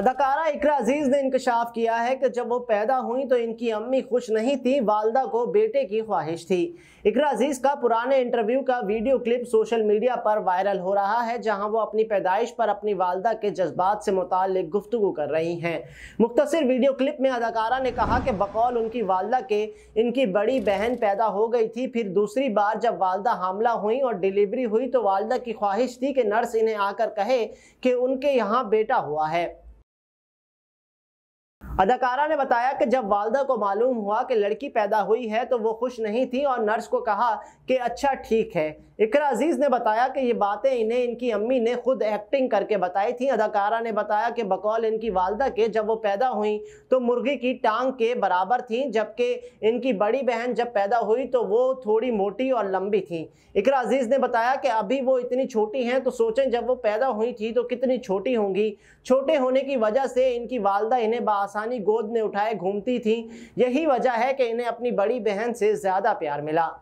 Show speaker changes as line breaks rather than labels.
अदाकारा इकरा अजीज ने इंकशाफ किया है कि जब वो पैदा हुई तो इनकी अम्मी खुश नहीं थी वालदा को बेटे की ख्वाहिश थी इकरा अजीज का पुराने इंटरव्यू का वीडियो क्लिप सोशल मीडिया पर वायरल हो रहा है जहां वो अपनी पैदाइश पर अपनी वालदा के जज्बात से मुतल गुफ्तु कर रही हैं मुख्तर वीडियो क्लिप में अदाकारा ने कहा कि बकौल उनकी वालदा के इनकी बड़ी बहन पैदा हो गई थी फिर दूसरी बार जब वालदा हमला हुई और डिलीवरी हुई तो वालदा की ख्वाहिश थी कि नर्स इन्हें आकर कहे कि उनके यहाँ बेटा हुआ है अदाकारा ने बताया कि जब वालदा को मालूम हुआ कि लड़की पैदा हुई है तो वो खुश नहीं थी और नर्स को कहा कि अच्छा ठीक है इकर अजीज़ ने बताया कि ये बातें इन्हें इनकी अम्मी ने खुद एक्टिंग करके बताई थी अदाकारा ने बताया कि बकौल इनकी वालदा के जब वो पैदा हुई तो मुर्गी की टांग के बराबर थी जबकि इनकी बड़ी बहन जब पैदा हुई तो वो थोड़ी मोटी और लंबी थी इकर अजीज़ ने बताया कि अभी वो इतनी छोटी हैं तो सोचें जब वो पैदा हुई थी तो कितनी छोटी होंगी छोटे होने की वजह से इनकी वालदा इन्हें बसानी रानी गोद में उठाए घूमती थी यही वजह है कि इन्हें अपनी बड़ी बहन से ज़्यादा प्यार मिला